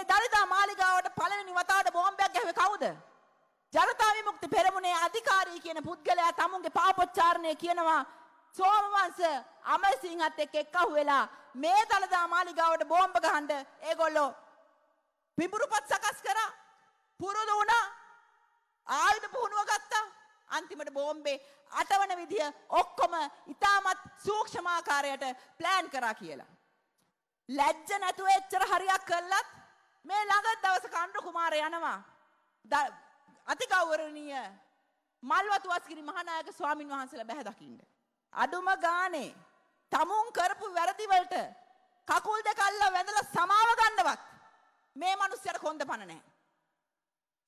ඒ දරිදා මාලිගාවට පළවෙනි වතාවට බෝම්බයක් ගැහුවේ කවුද? ජනතා විමුක්ති පෙරමුණේ අධිකාරී කියන පුද්ගලයා තමුන්ගේ පාපොච්චාරණය කියනවා සෝමවංශ අමරසිංහත් එක්ක එක්කහු වෙලා මේ දලදා මාලිගාවට බෝම්බ ගහන්න ඒගොල්ලෝ පිඹුරුපත් සකස් කරා පුරුදු වුණා ආයුධ පුහුණුව ගත්තා අන්තිමට බෝම්බේ අටවන විදිය ඔක්කොම ඉතාමත් සූක්ෂමාකාරයට ප්ලෑන් කරා කියලා. ලැජ්ජ නැතුව එච්චර හරියක් කළත් මේ ළඟ දවස කණ්ඩු කුමාර යනවා. අතිගෞරවනීය මල්වතු වස්ගිරි මහානායක ස්වාමින් වහන්සේලා බැහැ දකින්න. අඩුම ගානේ tamun කරපු වැරදි වලට කකුල් දෙක අල්ලලා වැඳලා සමාව ගන්නවත් මේ මිනිස්සුන්ට කොන්ද පණ නැහැ.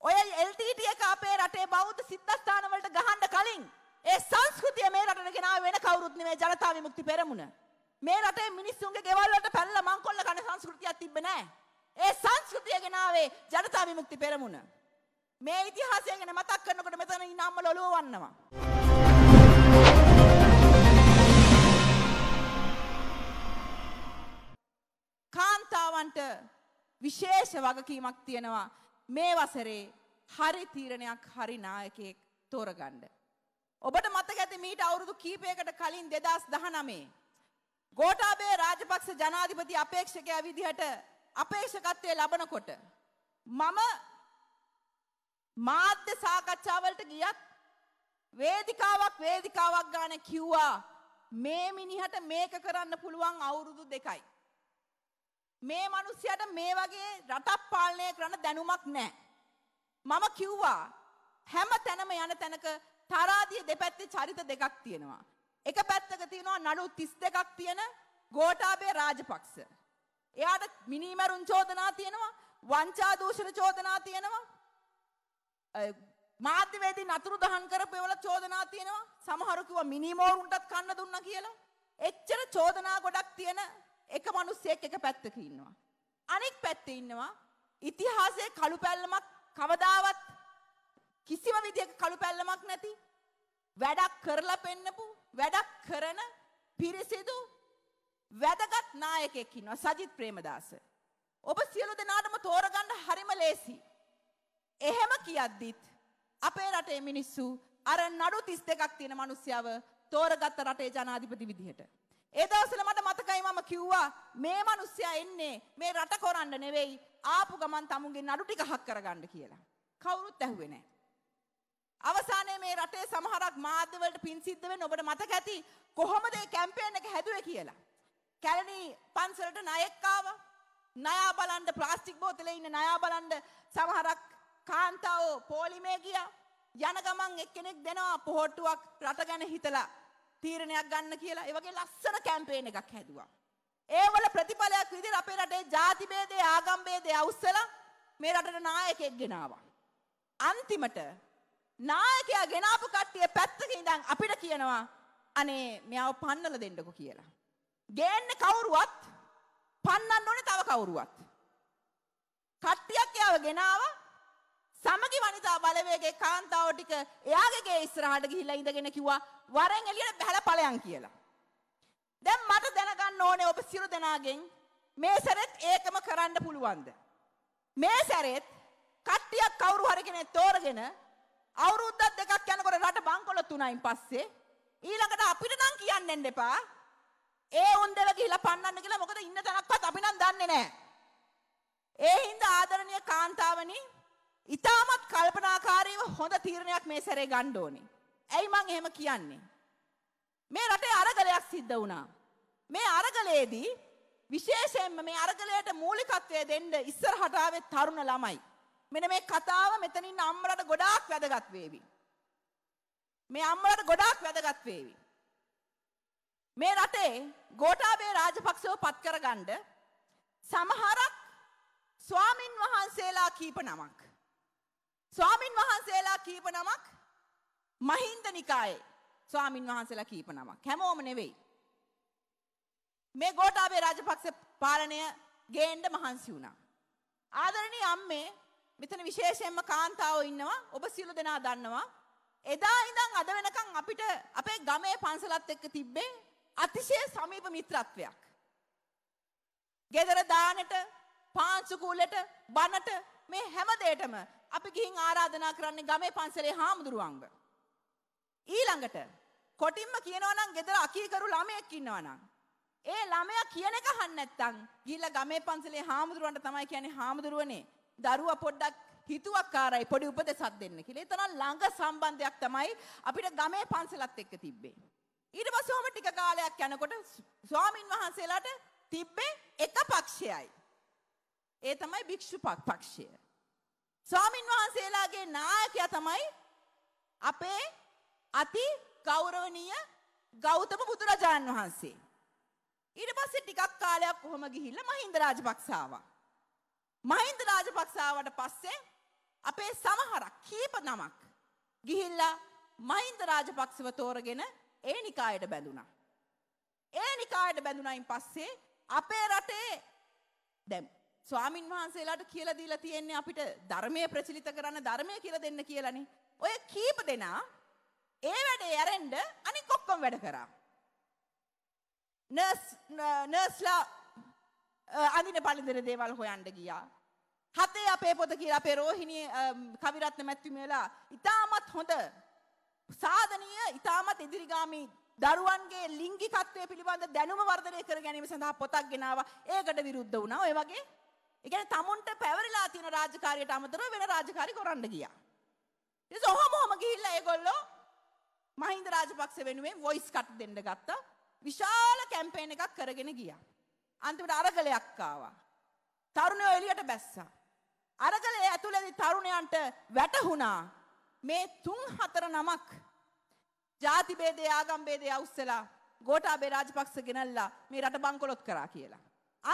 ඔය LTT එක අපේ රටේ බෞද්ධ සිද්ධාස්ථාන වලට ගහන්න කලින් ඒ සංස්කෘතිය මේ රටට ගෙනාවේ වෙන කවුරුත් නෙමෙයි ජනතා විමුක්ති පෙරමුණ. මේ රටේ මිනිස්සුන්ගේ ගෙවල් වලට පැනලා මංකොල්ල කන සංස්කෘතියක් තිබ්බේ නැහැ. ඒ සංස්කෘතිය ගෙනාවේ ජනතා විමුක්ති පෙරමුණ. මේ ඉතිහාසය ගැන මතක් කරනකොට මෙතන ඉන්න අම්මල ඔලුව වන්නවා. කාන්තාවන්ට විශේෂ වගකීමක් තියෙනවා මේ වසරේ හරි තීරණයක් හරි නායකයෙක් තෝරගන්න. ඔබට මතක ඇති මීට අවුරුදු කීපයකට කලින් 2019 ගෝඨාභය රාජපක්ෂ ජනාධිපති අපේක්ෂකයා විදිහට අපේක්ෂකත්වය ලබනකොට මම මාධ්‍ය සාකච්ඡාවලට ගියත් වේදිකාවක් වේදිකාවක් ගාන කිව්වා මේ මිනිහට මේක කරන්න පුළුවන් අවුරුදු දෙකයි. මේ මිනිස්සයාට මේ වගේ රටක් පාලනය කරන්න දැනුමක් නැහැ. මම කිව්වා හැම තැනම යන තැනක තරාදිය දෙපැත්තේ චරිත දෙකක් තියෙනවා. එක පැත්තක තියෙනවා නඩු 32ක් තියෙන ගෝඨාභය රාජපක්ෂ. එයාට මිනිමරුන් චෝදනා තියෙනවා වංචා දූෂණ චෝදනා තියෙනවා මාධ්‍යවේදී නතුරු දහන් කරපු ඒවල චෝදනා තියෙනවා සමහරු කිව්වා මිනිමෝරුන්ටත් කන්න දුන්නා කියලා එච්චර චෝදනා ගොඩක් තියෙන එක මිනිස්සෙක් එක පැත්තක ඉන්නවා අනෙක් පැත්තේ ඉන්නවා ඉතිහාසයේ කළු පැල්ලමක් කවදාවත් කිසිම විදිහක කළු පැල්ලමක් නැති වැඩක් කරලා පෙන්නපු වැඩක් කරන පිරිසිදු වැදගත් නායකෙක් ඉන්නවා සජිත් ප්‍රේමදාස. ඔබ සියලු දෙනාටම තෝරගන්න හරිම ලේසි. එහෙම කියද්දිත් අපේ රටේ මිනිස්සු අර නඩු 32ක් තියෙන මිනිස්සයව තෝරගත්ත රටේ ජනාධිපති විදිහට. ඒ දවස්වල මට මතකයි මම කිව්වා මේ මිනිස්සයා එන්නේ මේ රට කොරන්න නෙවෙයි ආපු ගමන් තමුන්ගේ නඩු ටික හක් කරගන්න කියලා. කවුරුත් ඇහුවේ නැහැ. අවසානයේ මේ රටේ සමහරක් මාධ්‍ය වලට පින් සිද්ධ වෙන්න ඔබට මතක ඇති කොහොමද මේ කැම්පේන් එක හැදුවේ කියලා. කැලණි පන්සලට ණයෙක් ආවා. ණයා බලන්න ප්ලාස්ටික් බෝතලේ ඉන්න ණයා බලන්න සමහරක් කාන්තාවෝ පොලිමේ ගියා. යන ගමන් එක්කෙනෙක් දෙනවා පොහට්ටුවක් රට ගැන හිතලා තීරණයක් ගන්න කියලා. ඒ වගේ ලස්සන කැම්පේන් එකක් හැදුවා. ඒවල ප්‍රතිඵලයක් විදිහට අපේ රටේ ಜಾති ભેදේ ආගම් ભેදේ අවුස්සලා මේ රටට නායකයෙක් ගෙනාවා. අන්තිමට නායකයා ගෙනාපු කට්ටිය පැත්තක ඉඳන් අපිට කියනවා අනේ මෙයාව පන්නලා දෙන්නකෝ කියලා. ගේන්න කවුරුවත් පන්නන්න ඕනේ තව කවුරුවත්. කට්ටියක් එයාව ගෙනාව සමගි වනිතා බලවේගේ කාන්තාව ටික එයාගේ ගේ ඉස්සරහට ගිහිල්ලා ඉඳගෙන කිව්වා වරෙන් එළියට බහලා ඵලයන් කියලා. දැන් මට දැනගන්න ඕනේ ඔබ සියලු දෙනාගෙන් මේ සැරෙත් ඒකම කරන්න පුළුවන්ද? මේ සැරෙත් කට්ටියක් කවුරු හරි කෙනෙක් තෝරගෙන අවුරුද්දක් දෙකක් යනකොට රට බංකොලොත් උනායින් පස්සේ ඊළඟට අපිට නම් කියන්නෙන්න එපා ඒ උන්දව ගිහිලා පන්නන්න කියලා මොකද ඉන්න තැනක්වත් අපි නම් දන්නේ නැහැ. ඒ හින්දා ආදරණීය කාන්තාවනි, ඊටමත් කල්පනාකාරීව හොඳ තීරණයක් මේ සැරේ ගන්න ඕනේ. ඇයි මං එහෙම කියන්නේ? මේ රටේ අරගලයක් සිද්ධ වුණා. මේ අරගලයේදී විශේෂයෙන්ම මේ අරගලයට මූලිකත්වය දෙන්න ඉස්සරහට ආවේ තරුණ ළමයි. මෙන්න මේ කතාව මෙතනින් අම්මලට ගොඩාක් වැදගත් වේවි. මේ අම්මලට ගොඩාක් වැදගත් වේවි. මේ රටේ ගෝඨාභය රාජපක්ෂව පත් කරගන්න සමහරක් ස්වාමින් වහන්සේලා කීප නමක්. ස්වාමින් වහන්සේලා කීප නමක් මහින්ද නිකායේ ස්වාමින් වහන්සේලා කීප නමක්. හැමෝම නෙවෙයි. මේ ගෝඨාභය රාජපක්ෂ පාලනය ගේන්න මහන්සි වුණා. ආදරණීය අම්මේ මෙතන විශේෂයෙන්ම කාන්තාවෝ ඉන්නවා. ඔබ සියලු දෙනා දන්නවා. එදා ඉඳන් අද වෙනකන් අපිට අපේ ගමේ පන්සලත් එක්ක තිබ්බේ අතිශය සමීප මිත්‍රත්වයක්. ගෙදර දානට පාංචුකූලට බණට මේ හැමදේටම අපි ගිහින් ආරාධනා කරන්නේ ගමේ පන්සලේ හාමුදුරුවන්ව. ඊළඟට කොටින්ම කියනවා නම් ගෙදර අකීකරු ළමයෙක් ඉන්නවා නම් ඒ ළමයා කියන එක අහන්න නැත්නම් ගිහිල්ලා ගමේ පන්සලේ හාමුදුරුවන්ට තමයි කියන්නේ හාමුදුරුවනේ දරුවා පොඩ්ඩක් හිතුවක්කාරයි පොඩි උපදෙසක් දෙන්න කියලා. එතන ළඟ සම්බන්ධයක් තමයි අපිට ගමේ පන්සලත් එක්ක තිබ්බේ. ඊට පස්සේ ඔහම ටික කාලයක් යනකොට ස්වාමින් වහන්සේලාට තිබ්බේ එක පක්ෂයයි. ඒ තමයි භික්ෂු පක්ෂය. ස්වාමින් වහන්සේලාගේ නායකයා තමයි අපේ අති ගෞරවනීය ගෞතම බුදුරජාණන් වහන්සේ. ඊට පස්සේ ටිකක් කාලයක් කොහොම ගිහිල්ලා මහින්ද රාජපක්ෂ ආවා. මහින්ද රාජපක්ෂ ආවට පස්සේ අපේ සමහරක් කීප නමක් ගිහිල්ලා මහින්ද රාජපක්ෂව තෝරගෙන ඒ නිකායට බැඳුණා. ඒ නිකායට බැඳුණයින් පස්සේ අපේ රටේ දැම් ස්වාමින් වහන්සේලාට කියල දීලා තියෙන්නේ අපිට ධර්මය ප්‍රචලිත කරන්න ධර්මය කියල දෙන්න කියලනේ. ඔය කීප දෙනා ඒ වැඩේ ඇරෙන්ඩ අනි කොක්කොම් වැඩ කරා. නර්ස්ලා අඳින පලිදර දේවල් හොයන්ඩ ගියා. හතේ අපේ පොත කියලා අපේ රෝහිණී කවිරත්න මැත්තුමේලා ඉතාමත් හොඳ සාධනය ඉතාමත් ඉදිරිගාමී දරුවන්ගේ ලිංගිකත්වය පිළිබඳ දැනුම වර්ධනය කර ගැනීම සඳහා පොතක් ගෙනාව ඒකට විරුද්ධ වුණා ඔය වගේ එකන තමුන්ට පැවරිලා තියෙන රාජකාරියට අමතරව වෙන රාජකාරි කරන්න ගියා. ඉතින් ඔහොම ඔහොම ගිහිල්ලා ඒගොල්ලෝ මහින්ද රාජපක්ෂ වෙනුවෙන් වොයිස් කට් දෙන්න ගත්තා. විශාල කැම්පේන් එකක් කරගෙන ගියා. අන්තිමට අරගලයක් ආවා. තරුණයෝ එළියට බැස්සා. අරගලයේ ඇතුළේදී තරුණයන්ට වැටහුණා මේ තුන් හතර නමක් ජාති බේදේ ආගම් බේදේ අවුස්සලා ගෝඨාභය රාජපක්ෂ ගෙනල්ලා මේ රට බංකොලොත් කරා කියලා.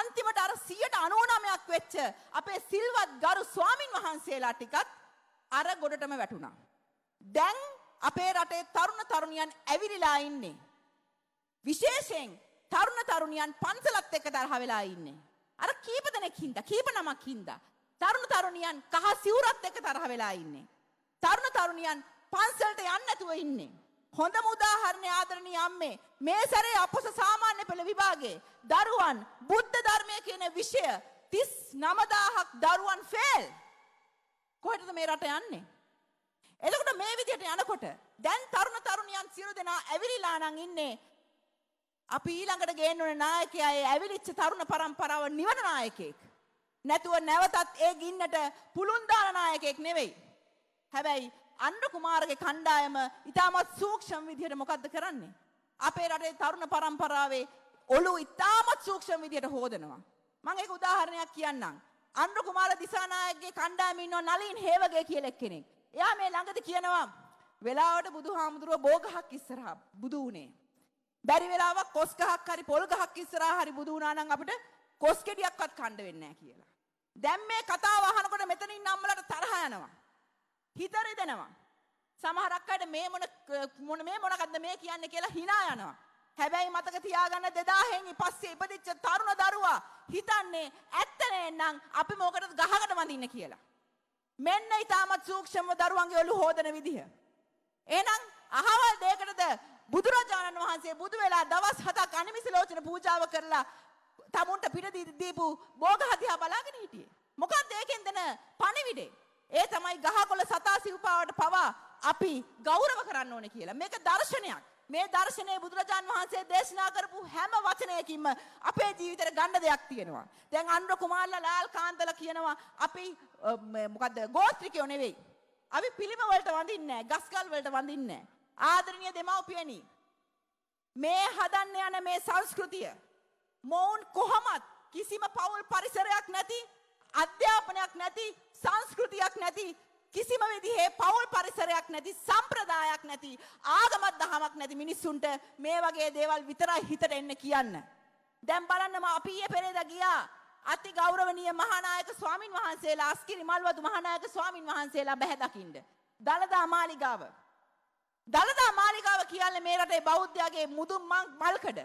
අන්තිමට අර 99ක් වෙච්ච අපේ සිල්වත් ගරු ස්වාමින් වහන්සේලා ටිකත් අර ගොඩටම වැටුණා. දැන් අපේ රටේ තරුණ තරුණියන් ඇවිරිලා ඉන්නේ. විශේෂයෙන් තරුණ තරුණියන් පන්සලත් එක්ක තරහ වෙලා ඉන්නේ. අර කීප දෙනෙක් හින්දා කීප නමක් හින්දා තරුණ තරුණියන් කහ සිවුරත් එක්ක තරහ වෙලා ඉන්නේ. තරුණ තරුණියන් පන්සලට යන්න නැතුව ඉන්නේ. හොඳම උදාහරණය ආදරණීය අම්මේ මේ සැරේ අපොස සාමාන්‍ය පෙළ විභාගයේ දරුවන් බුද්ධ ධර්මය කියන විෂය 39000ක් දරුවන් ෆේල්. කොහෙටද මේ රට යන්නේ? එතකොට මේ විදිහට යනකොට දැන් තරුණ තරුණියන් සියලු දෙනා ඇවිලිලා නම් ඉන්නේ අපි ඊළඟට ගේන්න ඕන නායකයා ඒ ඇවිලිච්ච තරුණ පරම්පරාව නිවන නායකයෙක්. නැතුව නැවතත් ඒ ගින්නට පුළුන් දාන නායකයෙක් නෙවෙයි. හැබැයි අන්ඩ කුමාරගේ කණ්ඩායම ඉතාමත් සූක්ෂම් විදිහට මොකක්ද කරන්නේ. අපේ රටේ තරුණ පරම්පරාවේ ඔලු ඉතාමත් සූක්ෂම් විදිහට හෝදනවා. මං ඒක උදාහරණයක් කියන්නම්. අන්ඩු කුමාර දිසානායකගේ කණ්ඩායම ඉන්නෝ නලින් හේවගේ කියලා එක්කෙනෙක්. එයා මේ ළඟද කියනවා වෙලාවට බුදුහාමුදුරුව බෝගහක් ඉස්සරහා බුදු වුණේ. බැරි වෙලාවක් කොස් ගහක් හරි පොල් ගහක් ඉස්සරහා හරි බුදු වුණා නම් අපිට කොස් කෙඩියක්වත් කන්න වෙන්නේ නැහැ කියලා. දැන් මේ කතාව අහනකොට මෙතනින් අම්මලට තරහ යනවා. හිතර දෙනවා. සමහරක් අයට මේ මොන මොන මේ මොනකද්ද මේ කියන්නේ කියලා hina යනවා. හැබැයි මතක තියාගන්න 2000න් ඉපස්සේ ඉපදිච්ච තරුණ දරුවා හිතන්නේ ඇත්ත නෑනම් අපි මොකටද ගහකට වඳින්න කියලා. මෙන්න ඊටමත් සූක්ෂම දරුවන්ගේ ඔළු හොදන විදිහ. එහෙනම් අහවල් දෙයකටද බුදුරජාණන් වහන්සේ බුදු වෙලා දවස් 7ක් අනිමිසලෝචන පූජාව කරලා තමුන්ට පිට දීපු භෝග හදිහා බලාගෙන හිටියේ. මොකක්ද ඒකෙන් දෙන පණිවිඩේ? ඒ තමයි ගහකොළ සතා සිව්පාවට පවා අපි ගෞරව කරන්න ඕනේ කියලා. මේක දර්ශනයක්. මේ දර්ශනයේ බුදුරජාන් වහන්සේ දේශනා කරපු හැම වචනයකින්ම අපේ ජීවිතේට ගන්න දෙයක් තියෙනවා. දැන් අනුර කුමාරලා ලාල් කාන්තලා කියනවා අපි මොකද්ද ගෝත්‍රිකයෝ නෙවෙයි. අපි පිළිම වලට වඳින්නේ නැහැ. ගස්කල් වලට වඳින්නේ නැහැ. ආදරණීය දෙමව්පියනි මේ හදන්න යන මේ සංස්කෘතිය මොවුන් කොහොමත් කිසිම පවුල් පරිසරයක් නැති අධ්‍යාපනයක් නැති සංස්කෘතියක් නැති කිසිම විදිහේ පවුල් පරිසරයක් නැති සම්ප්‍රදායක් නැති ආගමක් දහමක් නැති මිනිස්සුන්ට මේ වගේ දේවල් විතරයි හිතට එන්න කියන්න. දැන් බලන්නම අපි ඊයේ පෙරේද ගියා අති ගෞරවනීය මහානායක ස්වාමින් වහන්සේලා අස්කිරි මල්වතු මහානායක ස්වාමින් වහන්සේලා බැහැ දකින්න. දලදා මාලිගාව. දලදා මාලිගාව කියන්නේ මේ රටේ බෞද්ධයාගේ මුදුන් මල්කඩ.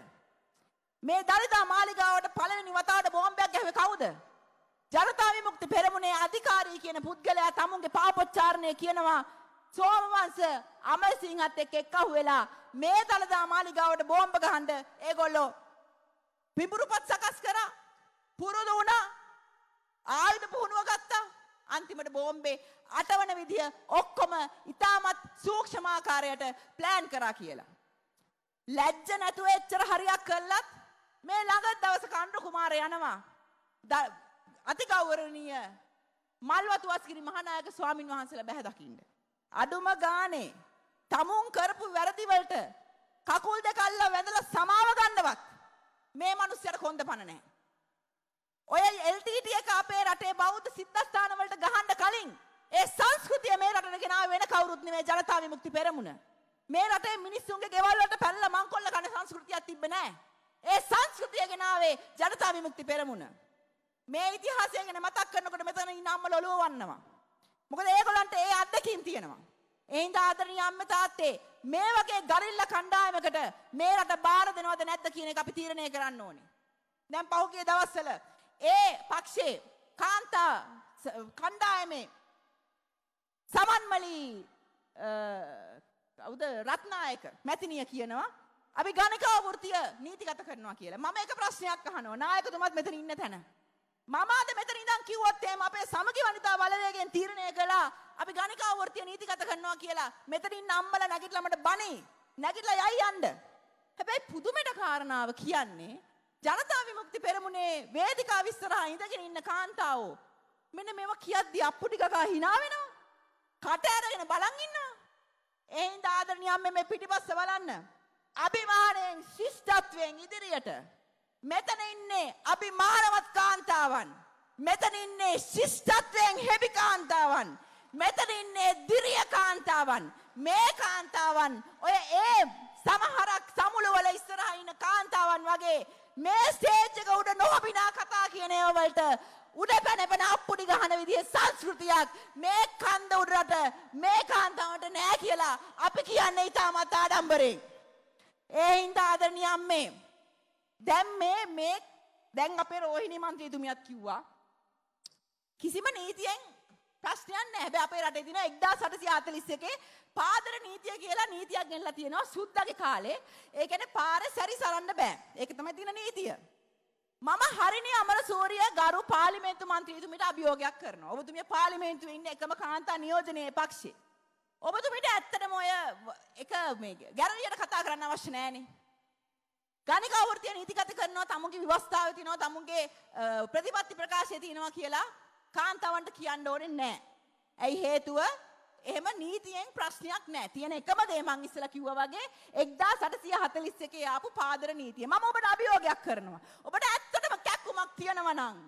මේ දලදා මාලිගාවට පළවෙනි වතාවට බෝම්බයක් ගැහුවේ කවුද? ජනතා විමුක්ති පෙරමුණේ අධිකාරී කියන පුද්ගලයා තමුන්ගේ පාපොච්චාරණය කියනවා සෝමවංශ අමරසිංහත් එක්ක එක්කහු වෙලා මේ දළදා මාලිගාවට බෝම්බ ගහන්න ඒගොල්ලෝ පිඹුරුපත් සකස් කරා පුරුදු වුණා ආයුධ පුහුණුව ගත්තා අන්තිමට බෝම්බේ අටවන විදිය ඔක්කොම ඉතාමත් සූක්ෂමාකාරයට ප්ලෑන් කරා කියලා. ලැජ්ජ නැතුව එච්චර හරියක් කළත් මේ ළඟ දවස කණ්ඩු කුමාර යනවා. අතිගෞරවනීය මල්වතු වස්ගිරි මහානායක ස්වාමින් වහන්සේලා බැහැ දකින්න. අඩුම ගානේ tamun කරපු වැරදි වලට කකුල් දෙක අල්ල වැඳලා සමාව ගන්නවත් මේ මිනිස්සුන්ට කොන්ද පණ නැහැ. ඔය LTT එක අපේ රටේ බෞද්ධ සිද්ධාස්ථාන වලට ගහන්න කලින් ඒ සංස්කෘතිය මේ රටට ගෙනාව වෙන කවුරුත් නෙමෙයි ජනතා විමුක්ති පෙරමුණ. මේ රටේ මිනිස්සුන්ගේ ගෙවල් වලට පැනලා මංකොල්ල කන සංස්කෘතියක් තිබ්බේ නැහැ. ඒ සංස්කෘතිය ගෙනාවේ ජනතා විමුක්ති පෙරමුණ. මේ ඉතිහාසය ගැන මතක් කරනකොට මෙතන ඉන්න අම්මලා ඔලුව වන්නවා. මොකද ඒගොල්ලන්ට ඒ අත්දැකීම් තියෙනවා. ඒ හින්දා ආදරණීය අම්මේ තාත්තේ මේ වගේ ගරිල්ලා කණ්ඩායමකට මේ රට බාර දෙනවද නැද්ද කියන එක අපි තීරණය කරන්න ඕනේ. දැන් පහුගිය දවස්වල ඒ පක්ෂයේ කාන්තා කණ්ඩායමේ සමන්මලි කවුද රත්නායක මැතිනිය කියනවා අපි ගණිකා වෘත්තිය නීතිගත කරනවා කියලා. මම එක ප්‍රශ්නයක් අහනවා. නායකතුමත් මෙතන ඉන්න තැන. මමාද මෙතන ඉඳන් කිව්වොත් එහෙම අපේ සමගි වනිතා බලවේගයෙන් තීරණය කළා අපි ගණිකා වෘත්තිය නීතිගත කරනවා කියලා. මෙතනින් අම්මලා නැගිටලා මට බණේ. නැගිටලා යයි යන්න. හැබැයි පුදුමට කාරණාව කියන්නේ ජනතා විමුක්ති පෙරමුණේ වේදිකාව ඉස්සරහා ඉඳගෙන ඉන්න කාන්තාවෝ මෙන්න මේවා කියද්දී අප්පුඩි ගගා hina වෙනවා. කට ඇරගෙන බලන් ඉන්නවා. ඒ හින්දා ආදරණීය අම්මේ මේ පිටිපස්ස බලන්න. අභිමාණයෙන් ශිෂ්ටත්වයෙන් ඉදිරියට මෙතන ඉන්නේ අභිමානවත් කාන්තාවන් මෙතන ඉන්නේ ශිෂ්ටත්වයෙන් හැබි කාන්තාවන් මෙතන ඉන්නේ දිරිය කාන්තාවන් මේ කාන්තාවන් ඔය ඒ සමහරක් සමුළුවල ඉස්සරහා ඉන්න කාන්තාවන් වගේ මේ ස්ටේජ් එක උඩ නොහොබිනා කතා කියන ඒවා වලට උඩ පැනපෙන අප්පුඩි ගහන විදිහේ සංස්කෘතියක් මේ කන්ද උඩරට මේ කාන්තාවට නෑ කියලා අපි කියන්නේ ඊටමත් ආඩම්බරෙන් ඒ හින්දා ආදරණීය අම්මේ දැන් මේ මේ දැන් අපේ රෝහිණී මන්ත්‍රීතුමියත් කිව්වා කිසිම නීතියෙන් ප්‍රශ්නයක් නැහැ. හැබැයි අපේ රටේ තියෙන 1841 පාදර නීතිය කියලා නීතියක් ගෙනලා තියෙනවා සුද්දාගේ කාලේ. ඒ කියන්නේ පාර සැරි සරන්න බෑ. ඒක තමයි තියෙන නීතිය. මම හරිනේ අමරසූරිය ගරු පාර්ලිමේන්තු මන්ත්‍රීතුමියට අභියෝගයක් කරනවා. ඔබතුමිය පාර්ලිමේන්තුවේ ඉන්න එකම කාන්තා නියෝජනයේ පක්ෂේ. ඔබතුමිට ඇත්තටම ඔය එක මේ ගැරලියට කතා කරන්න අවශ්‍ය නැහැ නේ. ගණික ආවෘතිය නීතිගත කරනවා තමුන්ගේ විවස්ථාවේ තියෙනවා තමුන්ගේ ප්‍රතිපත්ති ප්‍රකාශයේ තියෙනවා කියලා කාන්තාවන්ට කියන්න ඕනේ නැහැ. ඇයි හේතුව? එහෙම නීතියෙන් ප්‍රශ්නයක් නැහැ. තියෙන එකම දේ මම ඉස්සලා කිව්වා වගේ 1841 ආපු පාදර නීතිය. මම ඔබට අභියෝගයක් කරනවා. ඔබට ඇත්තටම කැක්කුමක් තියෙනවා නම්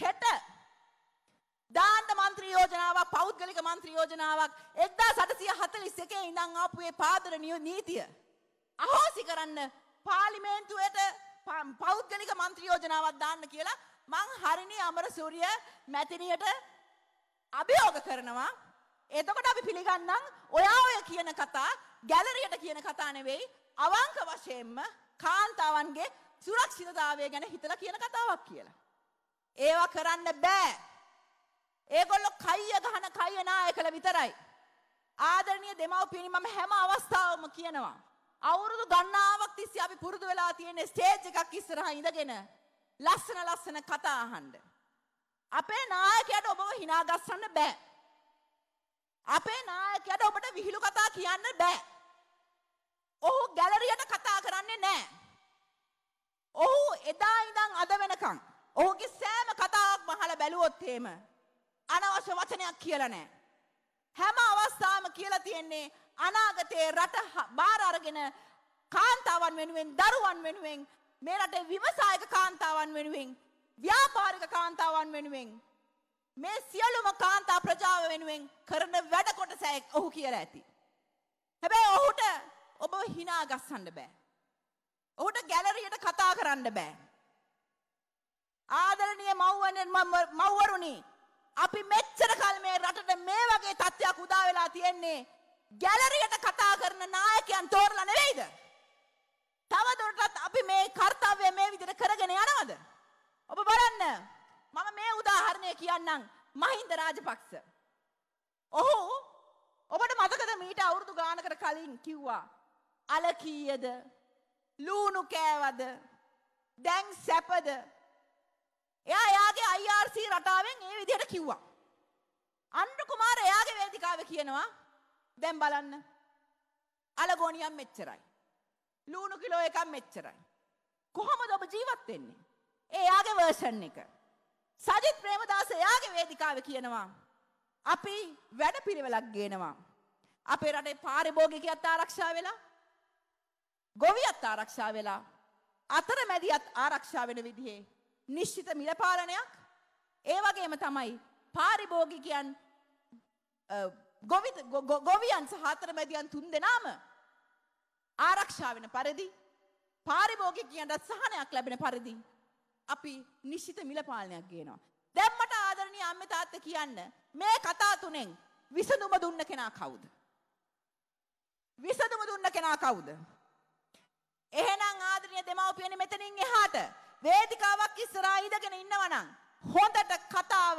හෙට දාන්න මන්ත්‍රී යෝජනාවක් පෞද්ගලික මන්ත්‍රී යෝජනාවක් 1841 ඉඳන් ආපු මේ පාදර නීතිය අහෝසි කරන්න පාලිමේන්තුවයට පෞද්ගලික මන්ත්‍රියෝජනාවක් දාන්න කියලා මං හරිනි අමර සූරිය මැතිනියට අභියෝග කරනවා එතකොට අපි පිළිගන්නම් ඔයා ඔය කියන කතා ගැලරියට කියන කතා නෙවෙයි අවංක වශයෙන්ම කාන්තාවන්ගේ සුරක්ෂිතතාවය ගැන හිතලා කියන කතාවක් කියලා. ඒවා කරන්න බෑ. ඒගොල්ලෝ කයිය ගහන කයිය නායකල විතරයි. ආදරණීය දෙමව්පියනි මම හැම අවස්ථාවම කියනවා අවුරුදු ගණනාවක් තිස්සේ අපි පුරුදු වෙලා තියෙන ස්ටේජ් එකක් ඉස්සරහා ඉඳගෙන ලස්සන ලස්සන කතා අහන්න. අපේ නායකයාට ඔබව hina ගස්සන්න බෑ. අපේ නායකයාට ඔබට විහිළු කතා කියන්න බෑ. ඔහු ගැලරියට කතා කරන්නේ නෑ. ඔහු එදා ඉඳන් අද වෙනකන් ඔහුගේ සෑම කතාවක්ම අහලා බැලුවොත් එහෙම අනවශ්‍ය වචනයක් කියලා නෑ. හැම අවස්ථාවම කියලා තියෙන්නේ අනාගතයේ රට බාර අරගෙන කාන්තාවන් වෙනුවෙන් දරුවන් වෙනුවෙන් මේ රටේ විවසායක කාන්තාවන් වෙනුවෙන් ව්‍යාපාරික කාන්තාවන් වෙනුවෙන් මේ සියලුම කාන්තා ප්‍රජාව වෙනුවෙන් කරන වැඩ කොටසක් ඔහු කියලා ඇති. හැබැයි ඔහුට ඔබ hina ගස්සන්න බෑ. ඔහුට ගැලරියට කතා කරන්න බෑ. ආදරණීය මව්වනේ මව්වරුනි අපි මෙච්චර කල් මේ රටට මේ වගේ තත්ත්වයක් උදා වෙලා තියෙන්නේ ගැලරියට කතා කරන නායකයන් තෝරලා නෙවෙයිද? තව දුරටත් අපි මේ කාර්යය මේ විදිහට කරගෙන යනවද? ඔබ බලන්න මම මේ උදාහරණය කියන්නම් මහින්ද රාජපක්ෂ. ඔහු ඔබට මතකද මීට අවුරුදු ගානකට කලින් කිව්වා අල කීයද ලූණු කෑවද දැන් සැපද එයා එයාගේ IRC රටාවෙන් ඒ විදිහට කිව්වා. අන්ඩු කුමාර එයාගේ වේදිකාවේ කියනවා දැන් බලන්න. අලගෝනියම් මෙච්චරයි. ලුණු කිලෝ එකක් මෙච්චරයි. කොහොමද ඔබ ජීවත් වෙන්නේ? එයාගේ වර්ෂන් එක. සජිත් ප්‍රේමදාස එයාගේ වේදිකාවේ කියනවා අපි වැඩපිළිවෙලක් ගේනවා. අපේ රටේ පාරිභෝගිකයත් ආරක්ෂා වෙලා ගොවියත් ආරක්ෂා වෙලා අතරමැදියත් ආරක්ෂා වෙන විදිහේ නිශ්චිත මිලපාලනයක් ඒ වගේම තමයි පාරිභෝගිකයන් ගොවිත ගොවියන් සහතර මැදියන් තුන් දෙනාම ආරක්ෂා වෙන පරිදි පාරිභෝගිකයන්ට සහනයක් ලැබෙන පරිදි අපි නිශ්චිත මිල පාලනයක් ගේනවා. දැන් මට ආදරණීය අම්මේ තාත්තා කියන්න මේ කතා තුනෙන් විසඳුම දුන්න කෙනා කවුද? විසඳුම දුන්න කෙනා කවුද? එහෙනම් ආදරණීය දෙමව්පියනි මෙතනින් එහාට වේදිකාවක් ඉස්සරහා ඉඳගෙන ඉන්නවනම් හොඳට කතාව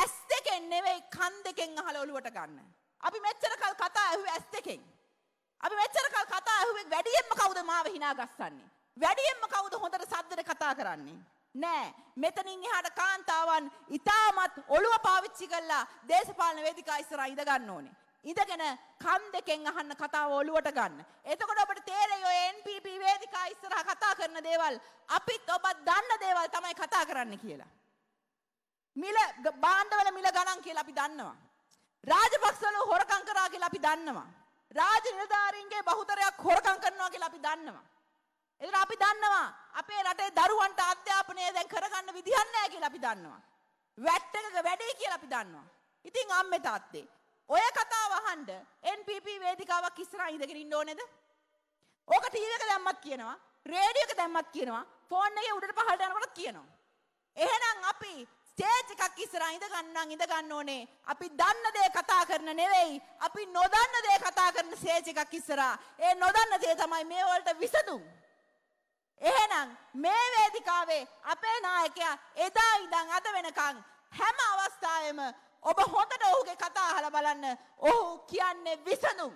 ඇස් දෙකෙන් නෙවෙයි කන් දෙකෙන් අහලා ඔලුවට ගන්න. අපි මෙච්චර කල් කතා ඇහුවේ ඇස් දෙකෙන්. අපි මෙච්චර කල් කතා ඇහුවේ වැඩියෙන්ම කවුද මාව hina ගස්සන්නේ? වැඩියෙන්ම කවුද හොඳට සද්දට කතා කරන්නේ? නෑ මෙතනින් එහාට කාන්තාවන් ඉතාමත් ඔළුව පාවිච්චි කරලා දේශපාලන වේදිකා ඉස්සරහා ඉඳ ගන්න ඕනේ. ඉඳගෙන කන් දෙකෙන් අහන්න කතාව ඔලුවට ගන්න. එතකොට අපට තේරෙයි ඔය NPP වේදිකා ඉස්සරහා කතා කරන දේවල් අපිත් ඔබත් දන්න දේවල් තමයි කතා කරන්න කියලා. මිල භාණ්ඩවල මිල ගණන් කියලා අපි දන්නවා. රාජපක්ෂවල හොරකම් කරා කියලා අපි දන්නවා. රාජ නිලධාරීන්ගේ බහුතරයක් හොරකම් කරනවා කියලා අපි දන්නවා. එතන අපි දන්නවා අපේ රටේ දරුවන්ට අධ්‍යාපනය දැන් කරගන්න විදිහක් නැහැ කියලා අපි දන්නවා. වැට් එකක වැඩේ කියලා අපි දන්නවා. ඉතින් අම්මේ තාත්තේ ඔය කතාව අහන්න NPP වේදිකාවක් ඉස්සරහින් ඉඳගෙන ඉන්න ඕනේද? ඕක ටීවී එක දැම්මත් කියනවා, රේඩියෝ එක දැම්මත් කියනවා, ෆෝන් එකේ උඩට පහළට යනකොටත් කියනවා. එහෙනම් අපි ස්ටේජ් එකක් ඉස්සරහා ඉඳ ගන්නම් ඉඳ ගන්න ඕනේ. අපි දන්න දේ කතා කරන නෙවෙයි. අපි නොදන්න දේ කතා කරන ස්ටේජ් එකක් ඉස්සරහා. ඒ නොදන්න දේ තමයි මේ වලට විසඳුම්. එහෙනම් මේ වේදිකාවේ අපේ නායකයා එදා ඉඳන් අද වෙනකන් හැම අවස්ථාවෙම ඔබ හොඳට ඔහුගේ කතා අහලා බලන්න. ඔහු කියන්නේ විසඳුම්.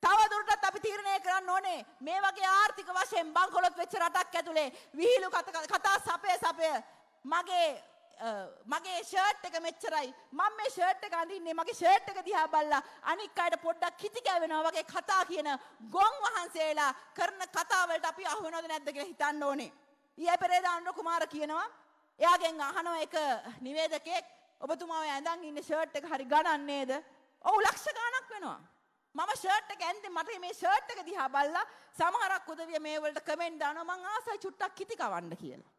තවදුරටත් අපි තීරණය කරන්න ඕනේ මේ වගේ ආර්ථික වශයෙන් බංකොලොත් වෙච්ච රටක් ඇතුලේ විහිළු කතා සපය සපය මගේ මගේ ෂර්ට් එක මෙච්චරයි මම මේ ෂර්ට් එක අඳින්නේ මගේ ෂර්ට් එක දිහා බලලා අනික් අයට පොඩ්ඩක් හිති ගැවෙනවා වගේ කතා කියන ගොන් වහන්සේලා කරන කතා වලට අපි අහු වෙනවද නැද්ද කියලා හිතන්න ඕනේ. ඊයේ පෙරේදා අනුර කුමාර කියනවා එයාගෙන් අහනවා එක නිවේදකෙක් ඔබතුමාව ඇඳන් ඉන්න ෂර්ට් එක හරි ගණන් නේද? ඔව් ලක්ෂ ගණක් වෙනවා. මම ෂර්ට් එක ඇඳේ මට මේ ෂර්ට් එක දිහා බලලා සමහරක් උදවිය මේ වලට කමෙන්ට් දානවා මං ආසයි චුට්ටක් කිති කවන්න කියලා.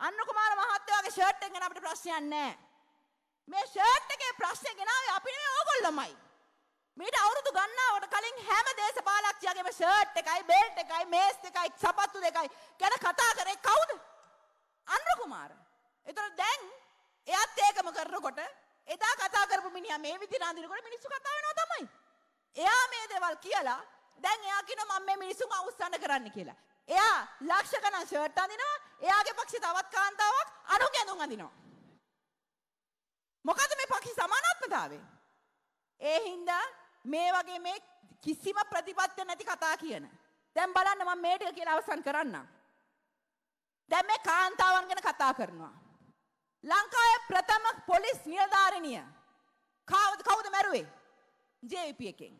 අන්න කුමාර මහත්තයාගේ ෂර්ට් එක ගැන අපිට ප්‍රශ්නයක් නැහැ. මේ ෂර්ට් එකේ ප්‍රශ්නේ ගෙනාවේ අපි නෙවෙයි ඕගොල්ලොමයි. මීට අවුරුදු ගණනාවට කලින් හැම දේශපාලකයාගේම ෂර්ට් එකයි බෙල්ට් එකයි මේස් එකයි සපත්තු දෙකයි ගැන කතා කරේ කවුද? අනුර කුමාර. ඒතර දැන් එයාත් ඒකම කරනකොට එදා කතා කරපු මිනිහා මේ විදිහට අඳිනකොට මිනිස්සු කතා වෙනවා තමයි. එයා මේ දේවල් කියලා දැන් එයා කියනවා මම මේ මිනිස්සුන් අවුස්සන්න කරන්න කියලා. එයා ලක්ෂ ගණන් ෂර්ට් අඳිනවා එයාගේ පක්ෂි තවත් කාන්තාවක් අනුගේ ඇඳුම් අඳිනවා. මොකද මේ පක්ෂි සමානාත්මතාවය? ඒ හින්දා මේ වගේ මේ කිසිම ප්‍රතිපත්තියක් නැති කතා කියන. දැන් බලන්න මම මේ ටික කියලා අවසන් කරන්නම්. දැන් මේ කාන්තාවන් ගැන කතා කරනවා. ලංකාවේ ප්‍රථම පොලිස් නිලධාරිණිය කවුද කවුද මැරුවේ? JVP එකෙන්.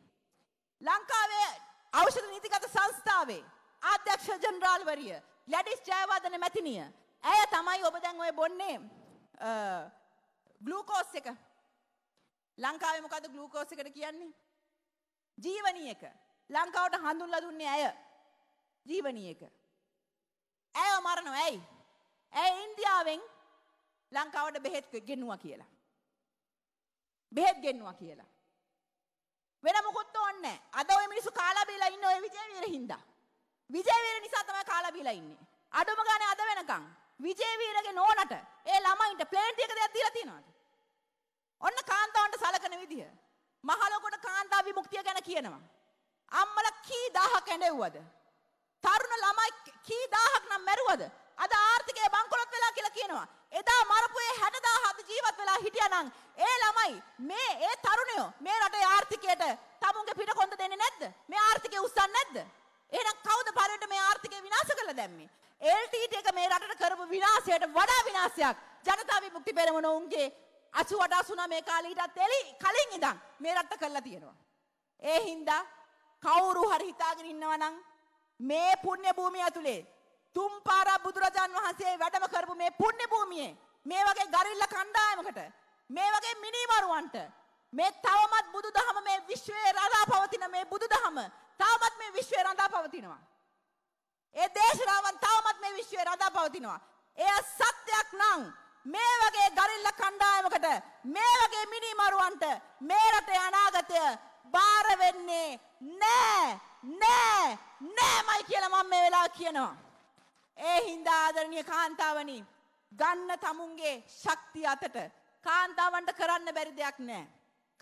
ලංකාවේ ඖෂධ නීතිගත සංස්ථාවේ අධ්‍යක්ෂ ජනරාල්වරිය ලැඩිස් ජයවර්ධන මැතිනිය. ඇය තමයි ඔබ දැන් ඔය බොන්නේ ග්ලූකෝස් එක. ලංකාවේ මොකද ග්ලූකෝස් එකට කියන්නේ? ජීවනීයක. ලංකාවට හඳුන්ලා දුන්නේ ඇය. ජීවනීයක. ඇය මරණව ඇයි? ඇය ඉන්දියාවෙන් ලංකාවට බෙහෙත් ගෙන්නවා කියලා. බෙහෙත් ගෙන්නවා කියලා. වෙන මොකුත් ඕන්නේ නැහැ. අද ওই මිනිස්සු කාලා බීලා ඉන්න ওই විදිහේ විරහින්දා. විජේවීර නිසා තමයි කාලා බීලා ඉන්නේ. අඩුම ගානේ අද වෙනකන් විජේවීරගේ නෝනට ඒ ළමයින්ට ප්ලේන් එක දෙයක් දීලා තියෙනවාද? ඔන්න කාන්තාවන්ට සලකන විදිය. මහලොකට කාන්තා විමුක්තිය ගැන කියනවා. අම්මලා කී දහහක් ඇඬෙව්වද? තරුණ ළමයි කී දහහක් නම් මැරුවද? අද ආර්ථිකය බංකොලොත් වෙලා කියලා කියනවා. එදා මරපුයේ 60000 ජීවත් වෙලා හිටියානම් ඒ ළමයි මේ ඒ තරුණයෝ මේ රටේ ආර්ථිකයට තමුන්ගේ පිට කොන්ද දෙන්නේ නැද්ද? මේ ආර්ථිකය උස්සන්නේ නැද්ද? එහෙනම් කවුද බලන්න මේ ආර්ථිකය විනාශ කරලා දැම්මේ? LTT එක මේ රටට කරපු විනාශයට වඩා විනාශයක්. ජනතා විමුක්ති පෙරමුණ උන්ගේ 88 89 කාලීටත් එලි කලින් ඉඳන් මේ රට කරලා තියෙනවා. ඒ හින්දා කවුරු හරි හිතාගෙන ඉන්නවා නම් මේ පුණ්‍ය භූමිය ඇතුලේ තුන් පාරක් බුදුරජාන් වහන්සේ වැඩම කරපු මේ පුණ්‍ය භූමියේ මේ වගේ ගරිල්ලා කණ්ඩායමකට මේ වගේ මිනිමරුවන්ට මේ තවමත් බුදුදහම මේ විශ්වයේ රඳා පවතින මේ බුදුදහම තවමත් මේ විශ්වය රඳා පවතිනවා. ඒ දේශනාවන් තවමත් මේ විශ්වය රඳා පවතිනවා. එය සත්‍යයක් නම් මේ වගේ ගරිල්ල කණ්ඩායමකට මේ වගේ මිනිමරුවන්ට මේ රටේ අනාගතය බාර වෙන්නේ නෑ නෑ නෑමයි කියලා මම මේ වෙලාව කියනවා. ඒ හින්දා ආදරණීය කාන්තාවනි ගන්න තමුන්ගේ ශක්තිය අතට කාන්තාවන්ට කරන්න බැරි දෙයක් නෑ.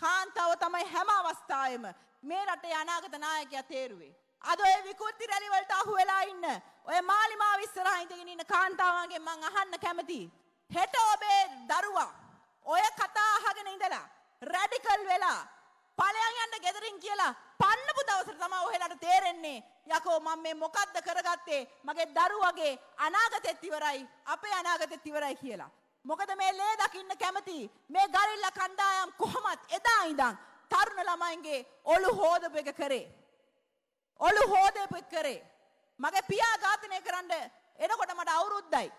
කාන්තාව තමයි හැම අවස්ථාවෙම මේ රටේ අනාගත නායකයා තේරුවේ. අද ඔය විකෘති රැලි වලට අහු වෙලා ඉන්න ඔය මාලිමාව ඉස්සරහා ඉඳගෙන ඉන්න කාන්තාවන්ගෙන් මං අහන්න කැමතියි. හෙට ඔබේ දරුවා ඔය කතා අහගෙන ඉඳලා රැඩිකල් වෙලා පලයන් යන්න ගෙදරින් කියලා පන්නපු දවසට තමයි ඔහෙලට තේරෙන්නේ යකෝ මම මේ මොකද්ද කරගත්තේ මගේ දරුවගේ අනාගතෙත් ඉවරයි අපේ අනාගතෙත් ඉවරයි කියලා. මොකද මේ ලේ දකින්න කැමති මේ ගරිල්ලා කණ්ඩායම් කොහොමත් එදා ඉඳන් තරුණ ළමයින්ගේ ඔළු හෝදපු එක කරේ. ඔළු හෝදපු එක කරේ. මගේ පියා ඝාතනය කරන්න එනකොට මට අවුරුද්දයි.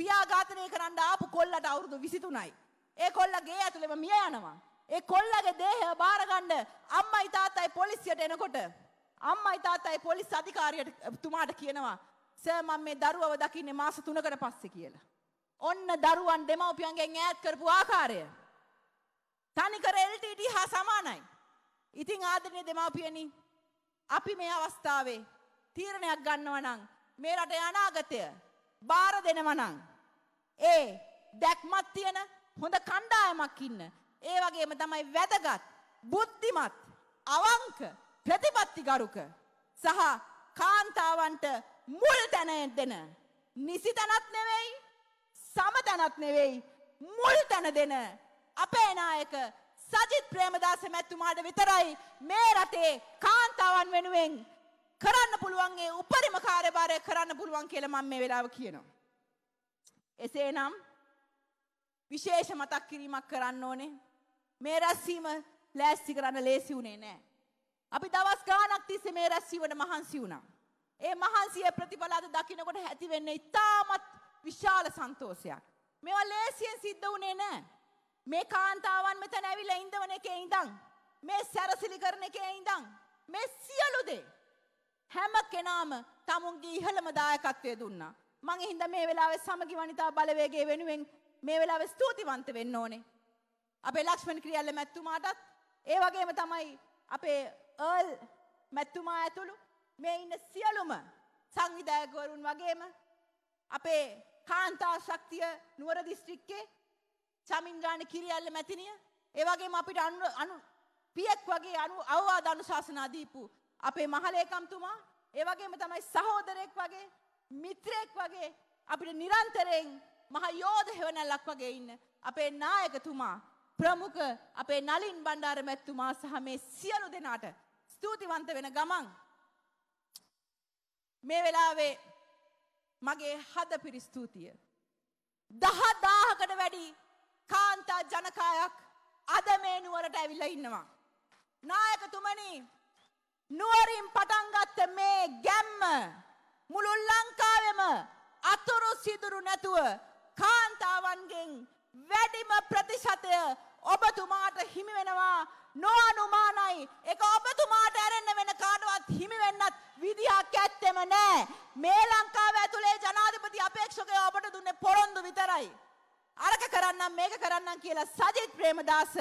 පියා ඝාතනය කරන්න ආපු කොල්ලට අවුරුදු 23යි. ඒ කොල්ලා ගේ ඇතුළේම මිය යනවා. ඒ කොල්ලගේ දේහය බාරගන්න අම්මයි තාත්තයි පොලිසියට එනකොට අම්මයි තාත්තයි පොලිස් අධිකාරියට තුමාට කියනවා සර් මම මේ දරුවව දකින්නේ මාස 3කට පස්සේ කියලා. ඔන්න දරුවන් දෙමව්පියන්ගෙන් ඈත් කරපු ආකාරය තනිකර LTD හා සමානයි. ඉතින් ආදරණීය දෙමාපියනි අපි මේ අවස්ථාවේ තීරණයක් ගන්නවා නම් මේ රටේ අනාගතය බාර දෙනවා නම් ඒ දැක්මක් තියෙන හොඳ කණ්ඩායමක් ඉන්න. ඒ වගේම තමයි වැදගත්, බුද්ධිමත්, අවංක, ප්‍රතිපත්තිගරුක සහ කාන්තාවන්ට මුල් තැන දෙන නිසි තැනක් නෙවෙයි, සම තැනක් නෙවෙයි, මුල් තැන දෙන අපේ නායක සජිත් ප්‍රේමදාස මැතිතුමාට විතරයි මේ රටේ කාන්තාවන් වෙනුවෙන් කරන්න පුළුවන් ඒ උපරිම කාර්යභාරය කරන්න පුළුවන් කියලා මම මේ වෙලාව කියනවා. එසේනම් විශේෂ මතක් කිරීමක් කරන්න ඕනේ. මේ රැස්වීම ලෑස්ති කරන්න ලේසි වුණේ නෑ. අපි දවස් ගාණක් තිස්සේ මේ රැස්වීමට මහන්සි වුණා. ඒ මහන්සිය ප්‍රතිඵල අද දකින්නකොට ඇති වෙන්නේ ඉතාමත් විශාල සන්තෝෂයක්. මේවා ලේසියෙන් සිද්ධ වුණේ නෑ. මේ කාන්තාවන් මෙතන ඇවිල්ලා ඉඳවන එකේ ඉඳන් මේ සැරසිලි කරන එකේ ඉඳන් මේ සියලු දේ හැම කෙනාම තමුන්ගේ ඉහළම දායකත්වය දුන්නා. මං හින්දා මේ වෙලාවේ සමගි වනිතා බලවේගයේ වෙනුවෙන් මේ වෙලාවේ ස්තුතිවන්ත වෙන්න ඕනේ. අපේ ලක්ෂ්මන් ක්‍රියල්ල මැතිතුමාටත් ඒ වගේම තමයි අපේ ඒල් මැතිතුමා ඇතුළු මේ ඉන්න සියලුම සංවිධායකවරුන් වගේම අපේ කාන්තා ශක්තිය නුවර දිස්ත්‍රික්කේ චමින්ගාන කිරියල්ල මැතිනිය ඒවගේම අපිට අනු අනු පියක් වගේ අනු අවවාද අනුශාසනා දීපු අපේ මහලේකම්තුමා ඒවගේම තමයි සහෝදරයෙක් වගේ මිත්‍රයෙක් වගේ අපිට නිරන්තරයෙන් මහ යෝධ හෙවණල්ලක් වගේ ඉන්න අපේ නායකතුමා ප්‍රමුඛ අපේ නලින් බණ්ඩාර මැතිතුමා සහ මේ සියලු දෙනාට ස්තුතිවන්ත වෙන ගමන් මේ වෙලාවේ මගේ හද පිරිස්තුතිය දහ දාහකට වැඩි කාන්තා ජනකායක් අද මේ නුවරට ඇවිල්ලා ඉන්නවා. නායකතුමනි නුවරින් පටන් ගත්ත මේ ගැම්ම මුළු ලංකාවෙම අතුරු සිදුරු නැතුව කාන්තාවන්ගෙන් වැඩිම ප්‍රතිශතය ඔබතුමාට හිමි වෙනවා නොඅනුමානයි ඒක ඔබතුමාට ඇරෙන්න වෙන කාටවත් හිමි වෙන්නත් විදිහක් ඇත්තෙම නැහැ මේ ලංකාව ඇතුලේ ජනාධිපති අපේක්ෂකයෝ ඔබට දුන්නේ පොරොන්දු විතරයි අරක කරන්නම් මේක කරන්නම් කියලා සජිත් ප්‍රේමදාස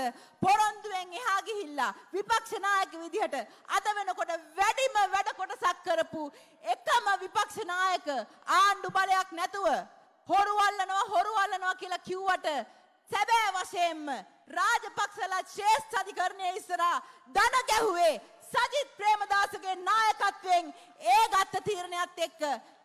පොරොන්දුවෙන් එහා ගිහිල්ලා විපක්ෂ නායක විදිහට අද වෙනකොට වැඩිම වැඩ කොටසක් කරපු එකම විපක්ෂ නායක ආණ්ඩු බලයක් නැතුව හොරු අල්ලනවා හොරු අල්ලනවා කියලා කිව්වට සැබෑ වශයෙන්ම රාජපක්ෂලා ශ්‍රේෂ්ඨ අධිකරණයේ ඉස්සරහා දන ගැහුවේ සජිත් ප්‍රේමදාසගේ නායකත්වයෙන් ඒ ගත්ත තීරණයත් එක්ක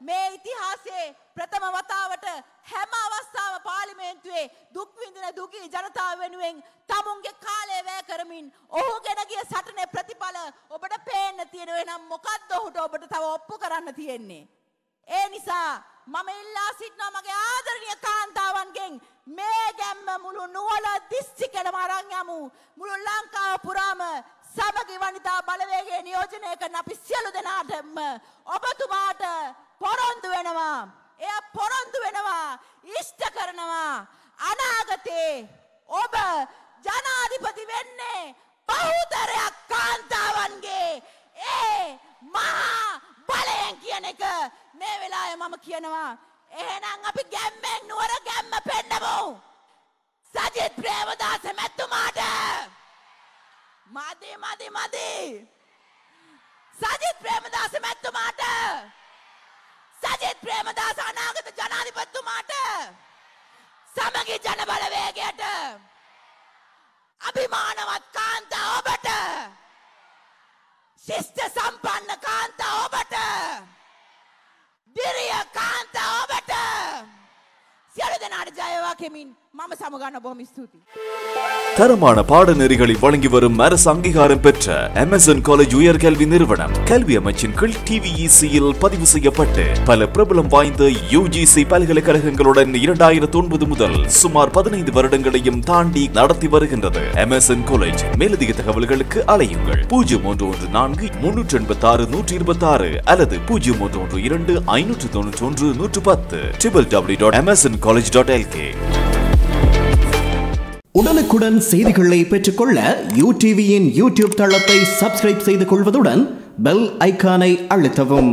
මේ ඉතිහාසයේ ප්‍රථම වතාවට හැම අවස්ථාව පාර්ලිමේන්තුවේ දුක් විඳින දුකී ජනතාව වෙනුවෙන් තමුන්ගේ කාලය වැය කරමින් ඔහුගෙන ගිය සටනේ ප්‍රතිඵල ඔබට පේන්න තියෙන වෙනම් මොකද්ද ඔහුට ඔබට තව ඔප්පු කරන්න තියෙන්නේ ඒ නිසා මම ඉල්ලා සිටිනවා මගේ ආදරණීය කාන්තාවන්ගෙන් මේ ගැම්ම මුළු නුවර දිස්ත්‍රික්කෙම අරන් යමු මුළු ලංකාව පුරාම සමගි වනිතා බලවේගේ නියෝජනය කරන අපි සියලු දෙනාටම ඔබතුමාට පොරොන්දු වෙනවා. එය පොරොන්දු වෙනවා ඉෂ්ට කරනවා අනාගතේ ඔබ ජනාධිපති වෙන්නේ බහුතරයක් කාන්තාවන්ගේ ඒ මහා බලයෙන් කියන එක මේ වෙලාවේ මම කියනවා එහෙනම් අපි ගැම්මෙන් නුවර ගැම්ම පෙන්නමු සජිත් ප්‍රේමදාස මැතිතුමාට මදි මදි මදි. සජිත් ප්‍රේමදාස මැතිතුමාට සජිත් ප්‍රේමදාස අනාගත ජනාධිපතිතුමාට සමගි ජන බලවේගයට අභිමානවත් කාන්තා ඔබට ශිෂ්ට සම්පන්න කාන්තා ඔබට දිරිය කාන්තා ඔබට සියලු දෙනාට ජයවා කෙමින් මම සමගන්න බොහොම ස්තුතියි தரமான பாடநெறிகளை வழங்கி வரும் அரசு அங்கீகாரம் பெற்ற அமேசான் காலேஜ் உயர்கல்வி நிறுவனம் கல்வி அமைச்சின் கீழ் டிவிஇசியில் e பதிவு செய்யப்பட்டு பல பிரபலம் வாய்ந்த யுஜிசி பல்கலைக்கழகங்களுடன் இரண்டாயிரத்தி ஒன்பது முதல் சுமார் பதினைந்து வருடங்களையும் தாண்டி நடத்தி வருகின்றது அமேசான் காலேஜ் மேலதிக தகவல்களுக்கு அலையுங்கள் பூஜ்ஜியம் ஒன்று ஒன்று நான்கு முன்னூற்றி எண்பத்தி ஆறு நூற்றி இருபத்தி ஆறு அல்லது பூஜ்ஜியம் ஒன்று ஒன்று இரண்டு ஐநூற்று தொன்னூற்றி ஒன்று நூற்று பத்து triple W dot Amazon college dot LK உடனுக்குடன் செய்திகளை பெற்றுக்கொள்ள யூ டிவியின் யூடியூப் தளத்தை சப்ஸ்கிரைப் செய்து கொள்வதுடன் பெல் ஐக்கானை அழுத்தவும்